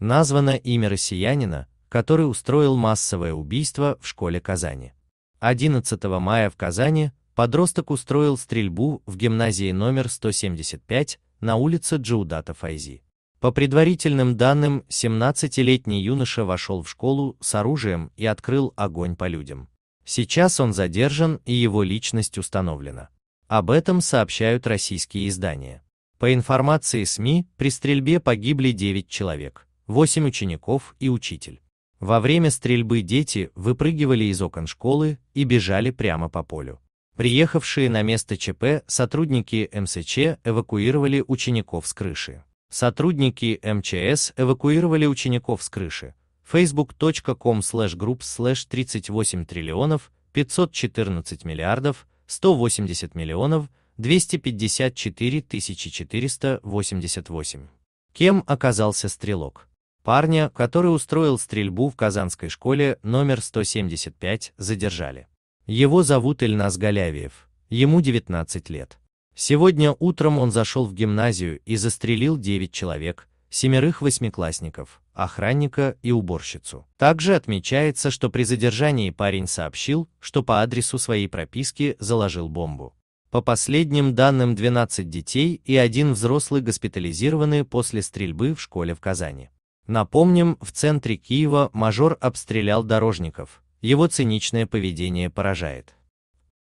названо имя россиянина, который устроил массовое убийство в школе Казани. 11 мая в Казани подросток устроил стрельбу в гимназии номер 175 на улице Джаудата Файзи. По предварительным данным, 17-летний юноша вошел в школу с оружием и открыл огонь по людям. Сейчас он задержан и его личность установлена. Об этом сообщают российские издания. По информации СМИ, при стрельбе погибли 9 человек. 8 учеников и учитель. Во время стрельбы дети выпрыгивали из окон школы и бежали прямо по полю. Приехавшие на место ЧП сотрудники МСЧ эвакуировали учеников с крыши. Сотрудники МЧС эвакуировали учеников с крыши. facebook.com slash group slash 38 триллионов 514 миллиардов 180 миллионов 254 тысячи 488. Кем оказался стрелок? Парня, который устроил стрельбу в казанской школе номер 175, задержали. Его зовут Ильнас Галявиев, ему 19 лет. Сегодня утром он зашел в гимназию и застрелил 9 человек, семерых восьмиклассников, охранника и уборщицу. Также отмечается, что при задержании парень сообщил, что по адресу своей прописки заложил бомбу. По последним данным 12 детей и один взрослый госпитализированы после стрельбы в школе в Казани. Напомним, в центре Киева мажор обстрелял дорожников. Его циничное поведение поражает.